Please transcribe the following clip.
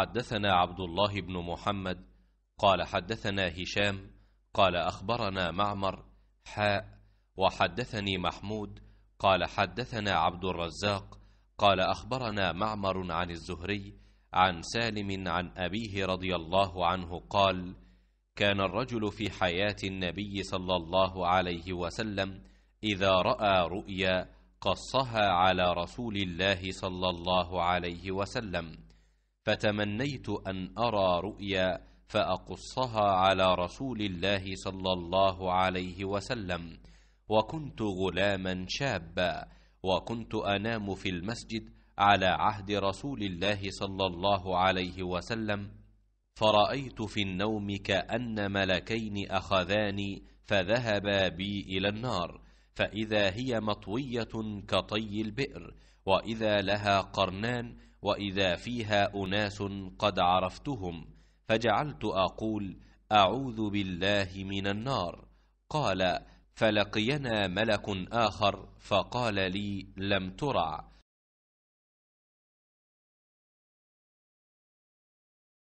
حدثنا عبد الله بن محمد قال حدثنا هشام قال أخبرنا معمر حاء وحدثني محمود قال حدثنا عبد الرزاق قال أخبرنا معمر عن الزهري عن سالم عن أبيه رضي الله عنه قال كان الرجل في حياة النبي صلى الله عليه وسلم إذا رأى رؤيا قصها على رسول الله صلى الله عليه وسلم فتمنيت أن أرى رؤيا فأقصها على رسول الله صلى الله عليه وسلم وكنت غلاما شابا وكنت أنام في المسجد على عهد رسول الله صلى الله عليه وسلم فرأيت في النوم كأن ملكين أخذاني فذهبا بي إلى النار فإذا هي مطوية كطي البئر وإذا لها قرنان واذا فيها اناس قد عرفتهم فجعلت اقول اعوذ بالله من النار قال فلقينا ملك اخر فقال لي لم ترع